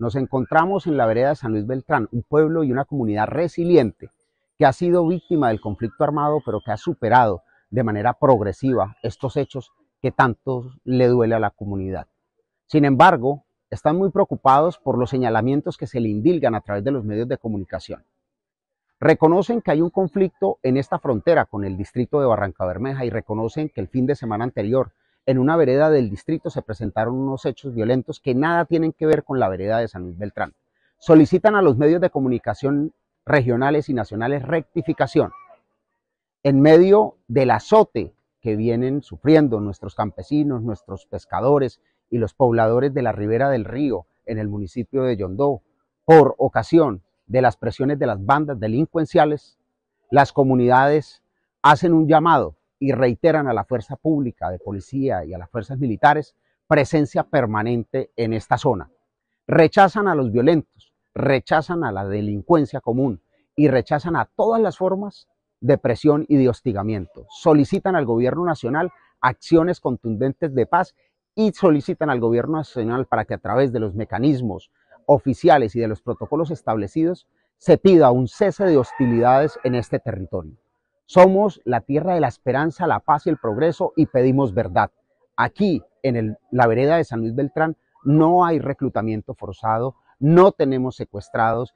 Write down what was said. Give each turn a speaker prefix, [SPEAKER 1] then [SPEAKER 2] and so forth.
[SPEAKER 1] Nos encontramos en la vereda de San Luis Beltrán, un pueblo y una comunidad resiliente que ha sido víctima del conflicto armado, pero que ha superado de manera progresiva estos hechos que tanto le duele a la comunidad. Sin embargo, están muy preocupados por los señalamientos que se le indilgan a través de los medios de comunicación. Reconocen que hay un conflicto en esta frontera con el distrito de Barranca Bermeja y reconocen que el fin de semana anterior en una vereda del distrito se presentaron unos hechos violentos que nada tienen que ver con la vereda de San Luis Beltrán. Solicitan a los medios de comunicación regionales y nacionales rectificación en medio del azote que vienen sufriendo nuestros campesinos, nuestros pescadores y los pobladores de la ribera del río en el municipio de Yondó por ocasión de las presiones de las bandas delincuenciales, las comunidades hacen un llamado y reiteran a la fuerza pública de policía y a las fuerzas militares presencia permanente en esta zona. Rechazan a los violentos, rechazan a la delincuencia común y rechazan a todas las formas de presión y de hostigamiento. Solicitan al gobierno nacional acciones contundentes de paz y solicitan al gobierno nacional para que a través de los mecanismos oficiales y de los protocolos establecidos se pida un cese de hostilidades en este territorio. Somos la tierra de la esperanza, la paz y el progreso y pedimos verdad. Aquí, en la vereda de San Luis Beltrán, no hay reclutamiento forzado, no tenemos secuestrados